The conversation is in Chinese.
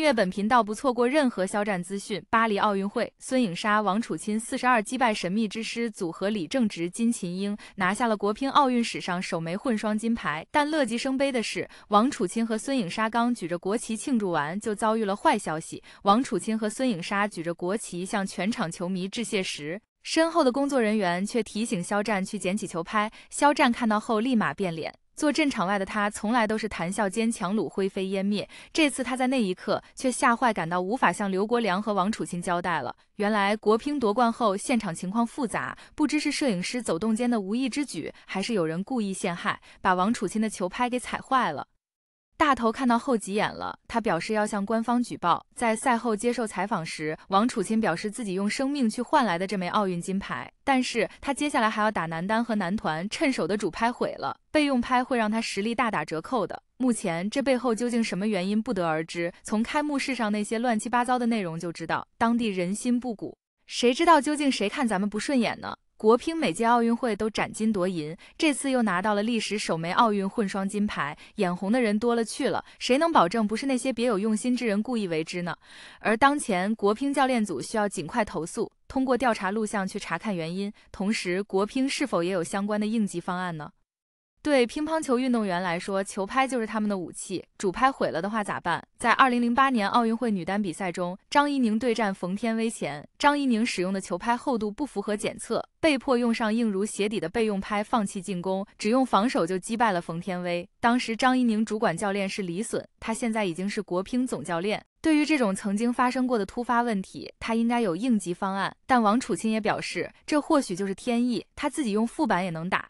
订阅本频道，不错过任何肖战资讯。巴黎奥运会，孙颖莎、王楚钦四十二击败神秘之师组合李正直、金琴英，拿下了国乒奥运史上首枚混双金牌。但乐极生悲的是，王楚钦和孙颖莎刚举着国旗庆祝完，就遭遇了坏消息。王楚钦和孙颖莎举着国旗向全场球迷致谢时，身后的工作人员却提醒肖战去捡起球拍。肖战看到后，立马变脸。做镇场外的他，从来都是谈笑间强撸灰飞烟灭。这次他在那一刻却吓坏，感到无法向刘国梁和王楚钦交代了。原来国乒夺冠后现场情况复杂，不知是摄影师走动间的无意之举，还是有人故意陷害，把王楚钦的球拍给踩坏了。大头看到后急眼了，他表示要向官方举报。在赛后接受采访时，王楚钦表示自己用生命去换来的这枚奥运金牌，但是他接下来还要打男单和男团，趁手的主拍毁了，备用拍会让他实力大打折扣的。目前这背后究竟什么原因不得而知。从开幕式上那些乱七八糟的内容就知道，当地人心不古，谁知道究竟谁看咱们不顺眼呢？国乒每届奥运会都斩金夺银，这次又拿到了历史首枚奥运混双金牌，眼红的人多了去了。谁能保证不是那些别有用心之人故意为之呢？而当前国乒教练组需要尽快投诉，通过调查录像去查看原因。同时，国乒是否也有相关的应急方案呢？对乒乓球运动员来说，球拍就是他们的武器。主拍毁了的话咋办？在2008年奥运会女单比赛中，张怡宁对战冯天薇前，张怡宁使用的球拍厚度不符合检测，被迫用上硬如鞋底的备用拍，放弃进攻，只用防守就击败了冯天薇。当时张怡宁主管教练是李隼，他现在已经是国乒总教练。对于这种曾经发生过的突发问题，他应该有应急方案。但王楚钦也表示，这或许就是天意，他自己用副板也能打。